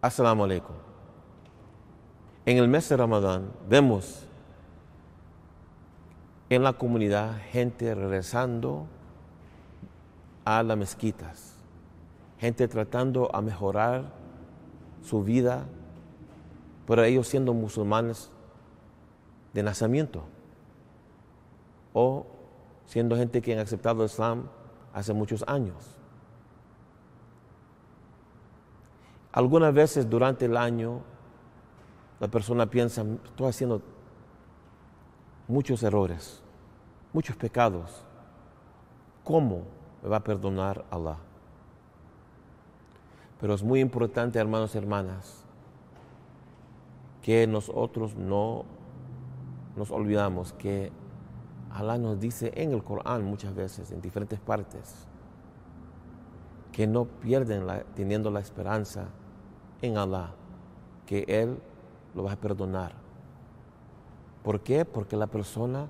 Asalamu alaikum. En el mes de Ramadán vemos en la comunidad gente regresando a las mezquitas, gente tratando a mejorar su vida, pero ellos siendo musulmanes de nacimiento o siendo gente que han aceptado el Islam hace muchos años. Algunas veces durante el año la persona piensa, estoy haciendo muchos errores, muchos pecados. ¿Cómo me va a perdonar Allah? Pero es muy importante, hermanos y hermanas, que nosotros no nos olvidamos que Allah nos dice en el Corán muchas veces, en diferentes partes, que no pierden la, teniendo la esperanza en Allah, que Él lo va a perdonar. ¿Por qué? Porque la persona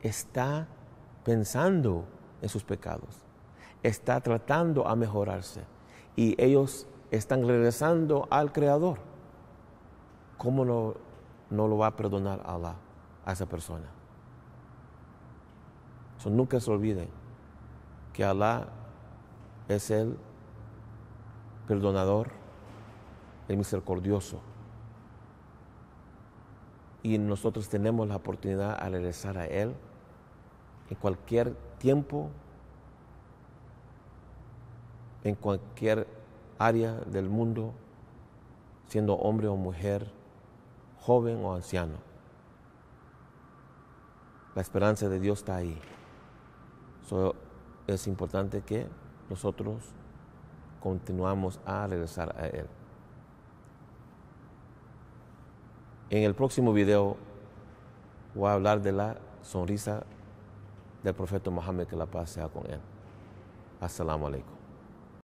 está pensando en sus pecados, está tratando a mejorarse y ellos están regresando al Creador. ¿Cómo no, lo va a perdonar Allah a esa persona? So, nunca se olviden que Allah es el perdonador, el misericordioso. Y nosotros tenemos la oportunidad de regresar a Él en cualquier tiempo, en cualquier área del mundo, siendo hombre o mujer, joven o anciano. La esperanza de Dios está ahí. es importante que nosotros continuamos a regresar a Él. En el próximo video voy a hablar de la sonrisa del profeta Mohammed, que la paz sea con él. Assalamu alaikum.